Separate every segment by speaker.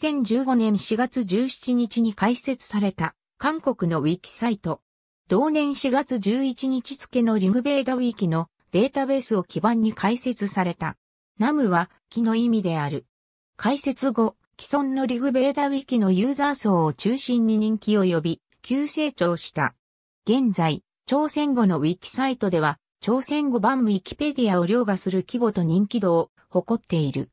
Speaker 1: 2015年4月17日に開設された韓国のウィキサイト。同年4月11日付のリグベーダウィキのデータベースを基盤に開設された。ナムは木の意味である。開設後、既存のリグベーダウィキのユーザー層を中心に人気を呼び、急成長した。現在、朝鮮語のウィキサイトでは、朝鮮語版ウィキペディアを凌駕する規模と人気度を誇っている。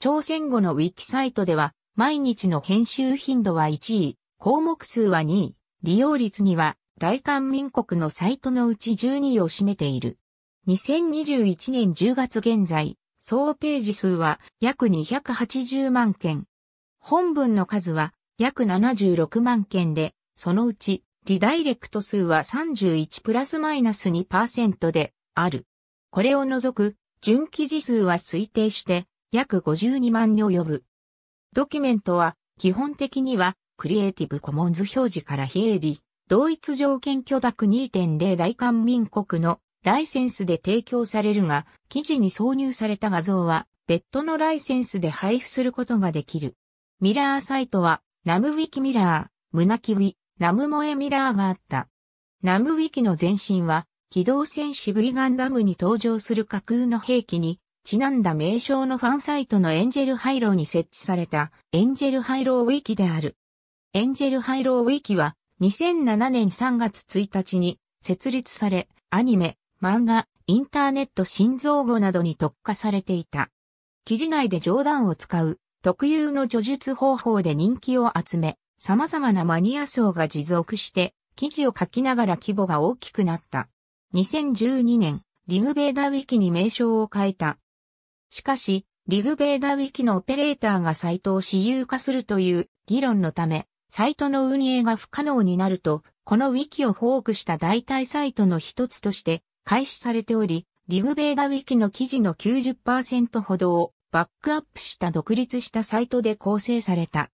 Speaker 1: 朝鮮語のウィキサイトでは、毎日の編集頻度は1位、項目数は2位、利用率には大韓民国のサイトのうち12位を占めている。2021年10月現在、総ページ数は約280万件。本文の数は約76万件で、そのうちリダイレクト数は31プラスマイナス2%である。これを除く、純記事数は推定して約52万に及ぶ。ドキュメントは、基本的には、クリエイティブコモンズ表示から非営利、同一条件許諾2.0大韓民国のライセンスで提供されるが、記事に挿入された画像は、別途のライセンスで配布することができる。ミラーサイトは、ナムウィキミラー、ムナキウィ、ナムモエミラーがあった。ナムウィキの前身は、機動戦士 V ガンダムに登場する架空の兵器にちなんだ名称のファンサイトのエンジェルハイローに設置されたエンジェルハイローウィキである。エンジェルハイローウィキは2007年3月1日に設立され、アニメ、漫画、インターネット新造語などに特化されていた。記事内で冗談を使う特有の叙述方法で人気を集め、様々なマニア層が持続して記事を書きながら規模が大きくなった。2012年、リグベーダーウィキに名称を変えたしかし、リグベーダウィキのオペレーターがサイトを私有化するという議論のため、サイトの運営が不可能になると、このウィキをフォークした代替サイトの一つとして開始されており、リグベーダウィキの記事の90%ほどをバックアップした独立したサイトで構成された。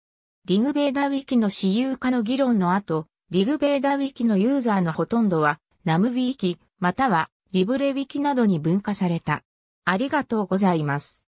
Speaker 1: リグベーダウィキの私有化の議論の後、リグベーダウィキのユーザーのほとんどは、ナムウィキ、またはリブレウィキなどに分化された。ありがとうございます。